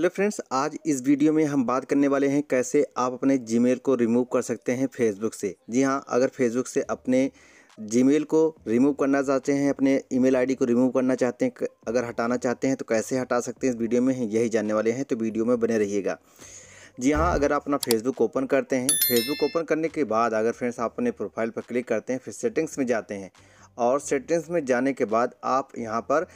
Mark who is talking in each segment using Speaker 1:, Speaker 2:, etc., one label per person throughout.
Speaker 1: hello friends आज इस video में हम बात करने वाले हैं कैसे आप अपने जीमेल को रिमूव कर सकते हैं फेसबुक से जी हाँ अगर फेसबुक से अपने जीमेल को रिमूव करना चाहते हैं अपने ईमेल आईडी को रिमूव करना चाहते हैं अगर हटाना चाहते हैं तो कैसे हटा सकते हैं इस वीडियो में यही जानने वाले हैं तो वीडियो में बने रहिएगा जी हाँ अगर आप अपना फेसबुक ओपन करते हैं फेसबुक ओपन करने के बाद अगर फ्रेंड्स आप अपने प्रोफाइल पर क्लिक करते हैं फिर सेटिंग्स में जाते हैं और सेटिंग्स में जाने के बाद आप यहाँ पर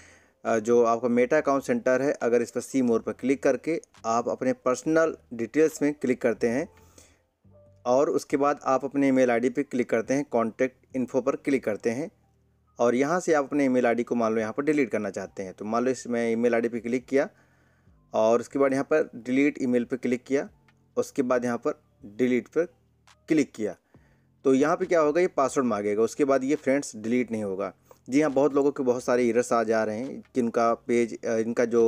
Speaker 1: जो आपका मेटा अकाउंट सेंटर है अगर इस पर सी मोर पर क्लिक करके आप अपने पर्सनल डिटेल्स में क्लिक करते हैं और उसके बाद आप अपने ईमेल आईडी पर क्लिक करते हैं कॉन्टैक्ट इन्फो पर क्लिक करते हैं और यहाँ से आप अपने ईमेल आईडी को मान लो यहाँ पर डिलीट करना चाहते हैं तो मान लो इस मैं ई मेल पे क्लिक किया और उसके बाद यहाँ पर डिलीट ई मेल क्लिक किया उसके बाद यहाँ पर डिलीट पर क्लिक किया तो यहाँ पर क्या होगा ये पासवर्ड मांगेगा उसके बाद ये फ्रेंड्स डिलीट नहीं होगा जी हाँ बहुत लोगों के बहुत सारे इरर्स आ जा रहे हैं कि उनका पेज इनका जो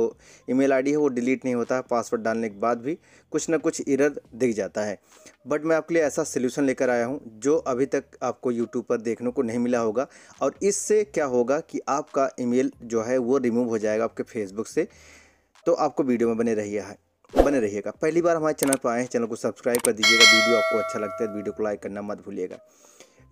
Speaker 1: ईमेल आईडी है वो डिलीट नहीं होता है पासवर्ड डालने के बाद भी कुछ ना कुछ इरर दिख जाता है बट मैं आपके लिए ऐसा सोल्यूशन लेकर आया हूँ जो अभी तक आपको यूट्यूब पर देखने को नहीं मिला होगा और इससे क्या होगा कि आपका ई जो है वो रिमूव हो जाएगा आपके फेसबुक से तो आपको वीडियो में बने रहिए है हाँ, बने रहिएगा पहली बार हमारे चैनल पर आए हैं चैनल को सब्सक्राइब कर दीजिएगा वीडियो आपको अच्छा लगता है वीडियो को लाइक करना मत भूलिएगा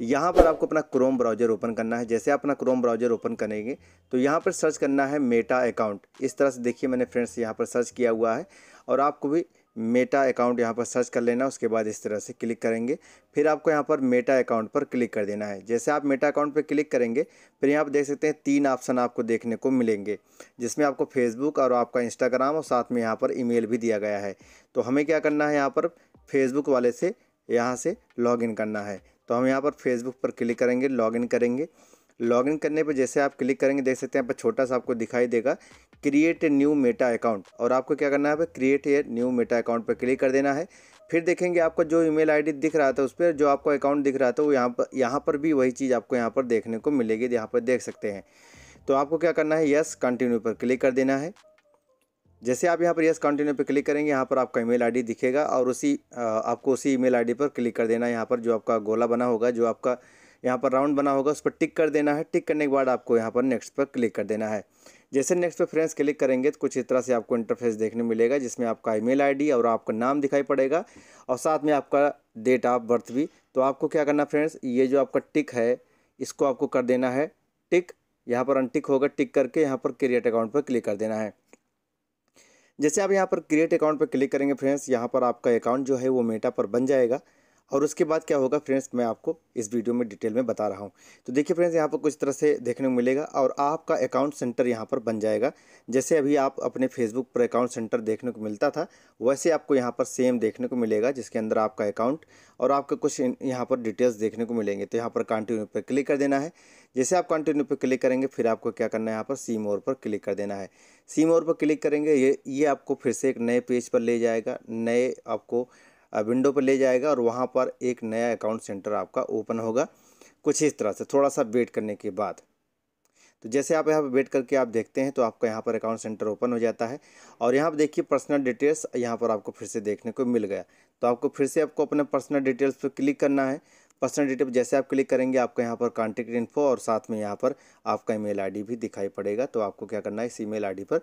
Speaker 1: यहाँ पर आपको अपना क्रोम ब्राउजर ओपन करना है जैसे आप अपना क्रोम ब्राउजर ओपन करेंगे तो यहाँ पर सर्च करना है मेटा अकाउंट इस तरह से देखिए मैंने फ्रेंड्स यहाँ पर सर्च किया हुआ है और आपको भी मेटा अकाउंट यहाँ पर सर्च कर लेना उसके बाद इस तरह से क्लिक करेंगे फिर आपको यहाँ पर मेटा अकाउंट पर क्लिक कर देना है जैसे आप मेटा अकाउंट पर क्लिक करेंगे फिर यहाँ पर देख सकते हैं तीन ऑप्शन आपको देखने को मिलेंगे जिसमें आपको फेसबुक और आपका इंस्टाग्राम और साथ में यहाँ पर ईमेल भी दिया गया है तो हमें क्या करना है यहाँ पर फेसबुक वाले से यहाँ से लॉगिन करना है तो हम यहाँ पर फेसबुक पर क्लिक करेंगे लॉगिन करेंगे लॉगिन करने पर जैसे आप क्लिक करेंगे देख सकते हैं यहाँ पर छोटा सा आपको दिखाई देगा create a new Meta account और आपको क्या करना है create a new Meta account पर क्लिक कर देना है फिर देखेंगे आपका जो ईमेल आईडी दिख रहा था उस पर जो आपको अकाउंट दिख रहा था वो यहाँ पर यहाँ पर भी वही चीज़ आपको यहाँ पर देखने को मिलेगी यहाँ पर देख सकते हैं तो आपको क्या करना है यस कंटिन्यू पर क्लिक कर देना है जैसे आप यहाँ पर यस कंटिन्यू पर क्लिक करेंगे यहाँ पर आपका ईमेल आईडी दिखेगा और उसी आपको उसी ईमेल आईडी पर क्लिक कर देना है यहाँ पर जो आपका गोला बना होगा जो आपका यहाँ पर राउंड बना होगा उस पर टिक कर देना है टिक करने के बाद आपको यहाँ पर नेक्स्ट पर क्लिक कर देना है जैसे नेक्स्ट पर फ्रेंड्स क्लिक करेंगे तो कुछ इस तरह से आपको इंटरफेस देखने मिलेगा जिसमें आपका ईमेल आईडी और आपका नाम दिखाई पड़ेगा और साथ में आपका डेट ऑफ बर्थ भी तो आपको क्या करना फ्रेंड्स ये जो आपका टिक है इसको आपको कर देना है टिक यहाँ पर अनटिक होगा टिक करके यहाँ पर क्रिएट अकाउंट पर क्लिक कर देना है जैसे आप यहाँ पर क्रिएट अकाउंट पर क्लिक करेंगे फ्रेंड्स यहाँ पर आपका अकाउंट जो है वो मेटा पर बन जाएगा और उसके बाद क्या होगा फ्रेंड्स मैं आपको इस वीडियो में डिटेल में बता रहा हूँ तो देखिए फ्रेंड्स यहाँ पर कुछ तरह से देखने को मिलेगा और आपका अकाउंट सेंटर यहाँ पर बन जाएगा जैसे अभी आप अपने फेसबुक पर अकाउंट सेंटर देखने को मिलता था वैसे आपको यहाँ पर सेम देखने को मिलेगा जिसके अंदर आपका अकाउंट और आपका कुछ यहाँ पर डिटेल्स देखने को मिलेंगे तो यहाँ पर कंटिन्यू पर क्लिक कर देना है जैसे आप कंटिन्यू पर क्लिक करेंगे फिर आपको क्या करना है यहाँ पर सीम और पर क्लिक कर देना है सीम और पर क्लिक करेंगे ये ये आपको फिर से एक नए पेज पर ले जाएगा नए आपको विंडो पर ले जाएगा और वहाँ पर एक नया अकाउंट सेंटर आपका ओपन होगा कुछ इस तरह से थोड़ा सा वेट करने के बाद तो जैसे आप यहाँ पर वेट करके आप देखते हैं तो आपका यहाँ पर अकाउंट सेंटर ओपन हो जाता है और यहाँ पर देखिए पर्सनल डिटेल्स यहाँ पर आपको फिर से देखने को मिल गया तो आपको फिर से आपको अपने पर्सनल डिटेल्स पर क्लिक करना है पर्सनल डिटेल जैसे आप क्लिक करेंगे आपको यहाँ पर कॉन्टेक्ट इन्फो और साथ में यहाँ पर आपका ईमेल आईडी भी दिखाई पड़ेगा तो आपको क्या करना है इस ईमेल आईडी पर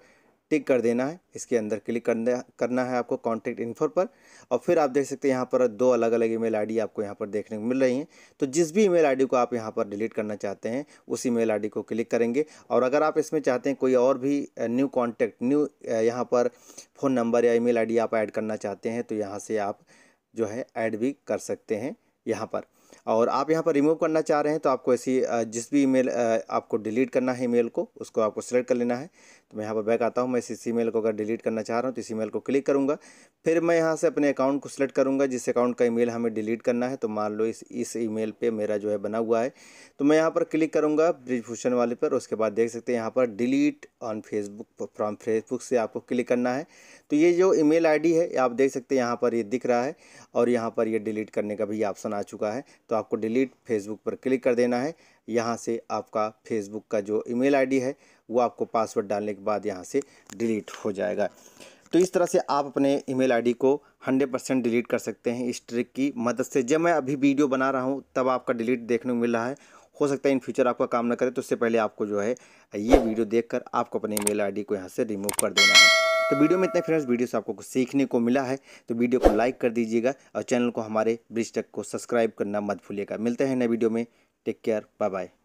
Speaker 1: टिक कर देना है इसके अंदर क्लिक करना है आपको कॉन्टैक्ट इन्फो पर और फिर आप देख सकते हैं यहाँ पर दो अलग अलग ईमेल आईडी आपको यहाँ पर देखने को मिल रही हैं तो जिस भी ईमेल आईडी को आप यहाँ पर डिलीट करना चाहते हैं उस ईमेल आईडी को क्लिक करेंगे और अगर आप इसमें चाहते हैं कोई और भी न्यू कॉन्टैक्ट न्यू यहाँ पर फ़ोन नंबर या ई मेल आप ऐड करना चाहते हैं तो यहाँ से आप जो है ऐड भी कर सकते हैं यहाँ पर और आप यहाँ पर रिमूव करना चाह रहे हैं तो आपको ऐसी जिस भी ईमेल आपको डिलीट करना है ईमेल को उसको आपको सिलेक्ट कर लेना है तो मैं यहाँ पर बैक आता हूँ मैं इस ईमेल को अगर डिलीट करना चाह रहा हूँ तो इस ईमेल को क्लिक करूँगा फिर मैं यहाँ से अपने अकाउंट को सिलेक्ट करूँगा जिस अकाउंट का ईमेल हमें डिलीट करना है तो मान लो इस इस ईमेल पे मेरा जो है बना हुआ है तो मैं यहाँ पर क्लिक करूँगा ब्रिजभूषण वाले पर उसके बाद देख सकते हैं यहाँ पर delete on Facebook from Facebook से आपको क्लिक करना है तो ये जो ई मेल है आप देख सकते हैं यहाँ पर ये यह दिख रहा है और यहाँ पर ये यह डिलीट करने का भी ऑप्शन आ चुका है तो आपको डिलीट फेसबुक पर क्लिक कर देना है यहाँ से आपका फेसबुक का जो ईमेल आईडी है वो आपको पासवर्ड डालने के बाद यहाँ से डिलीट हो जाएगा तो इस तरह से आप अपने ईमेल आईडी को 100 परसेंट डिलीट कर सकते हैं इस ट्रिक की मदद से जब मैं अभी वीडियो बना रहा हूँ तब आपका डिलीट देखने को मिल रहा है हो सकता है इन फ्यूचर आपका काम ना करे तो उससे पहले आपको जो है ये वीडियो देख आपको अपने ई मेल को यहाँ से रिमूव कर देना है तो वीडियो में इतना फ्रेंड्स वीडियो से आपको कुछ सीखने को मिला है तो वीडियो को लाइक कर दीजिएगा और चैनल को हमारे ब्रिज तक को सब्सक्राइब करना मत भूलिएगा मिलते हैं नए वीडियो में टेक केयर बाय बाय